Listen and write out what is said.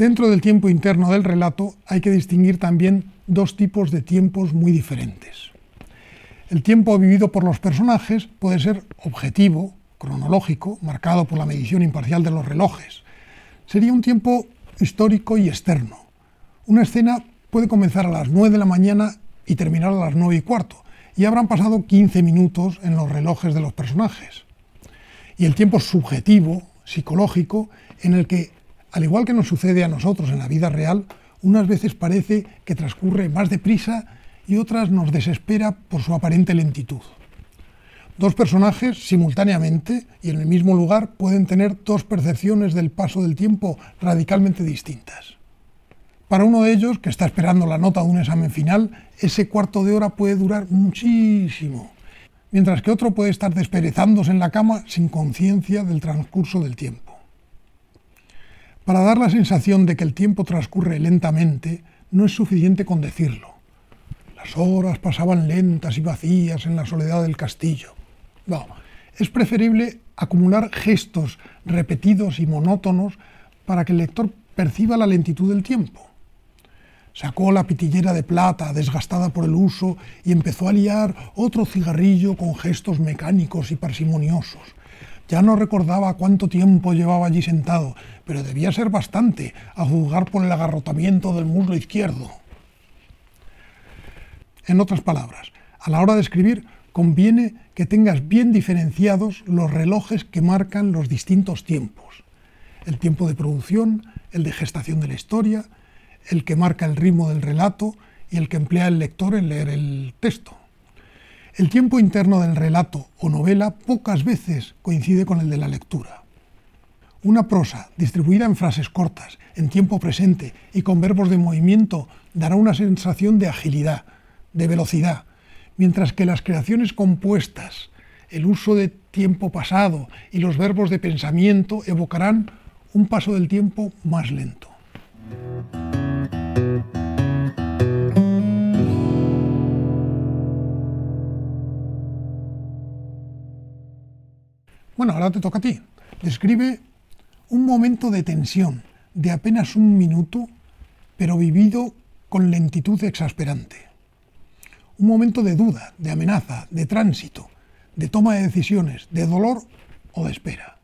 Dentro del tiempo interno del relato hay que distinguir también dos tipos de tiempos muy diferentes. El tiempo vivido por los personajes puede ser objetivo, cronológico, marcado por la medición imparcial de los relojes. Sería un tiempo histórico y externo. Una escena puede comenzar a las 9 de la mañana y terminar a las 9 y cuarto, y habrán pasado 15 minutos en los relojes de los personajes. Y el tiempo subjetivo, psicológico, en el que al igual que nos sucede a nosotros en la vida real, unas veces parece que transcurre más deprisa y otras nos desespera por su aparente lentitud. Dos personajes simultáneamente y en el mismo lugar pueden tener dos percepciones del paso del tiempo radicalmente distintas. Para uno de ellos, que está esperando la nota de un examen final, ese cuarto de hora puede durar muchísimo, mientras que otro puede estar desperezándose en la cama sin conciencia del transcurso del tiempo. Para dar la sensación de que el tiempo transcurre lentamente, no es suficiente con decirlo. Las horas pasaban lentas y vacías en la soledad del castillo. No, es preferible acumular gestos repetidos y monótonos para que el lector perciba la lentitud del tiempo. Sacó la pitillera de plata, desgastada por el uso, y empezó a liar otro cigarrillo con gestos mecánicos y parsimoniosos. Ya no recordaba cuánto tiempo llevaba allí sentado, pero debía ser bastante, a juzgar por el agarrotamiento del muslo izquierdo. En otras palabras, a la hora de escribir, conviene que tengas bien diferenciados los relojes que marcan los distintos tiempos. El tiempo de producción, el de gestación de la historia, el que marca el ritmo del relato y el que emplea el lector en leer el texto. El tiempo interno del relato o novela pocas veces coincide con el de la lectura. Una prosa distribuida en frases cortas, en tiempo presente y con verbos de movimiento dará una sensación de agilidad, de velocidad, mientras que las creaciones compuestas, el uso de tiempo pasado y los verbos de pensamiento evocarán un paso del tiempo más lento. Bueno, ahora te toca a ti. Describe un momento de tensión de apenas un minuto, pero vivido con lentitud exasperante. Un momento de duda, de amenaza, de tránsito, de toma de decisiones, de dolor o de espera.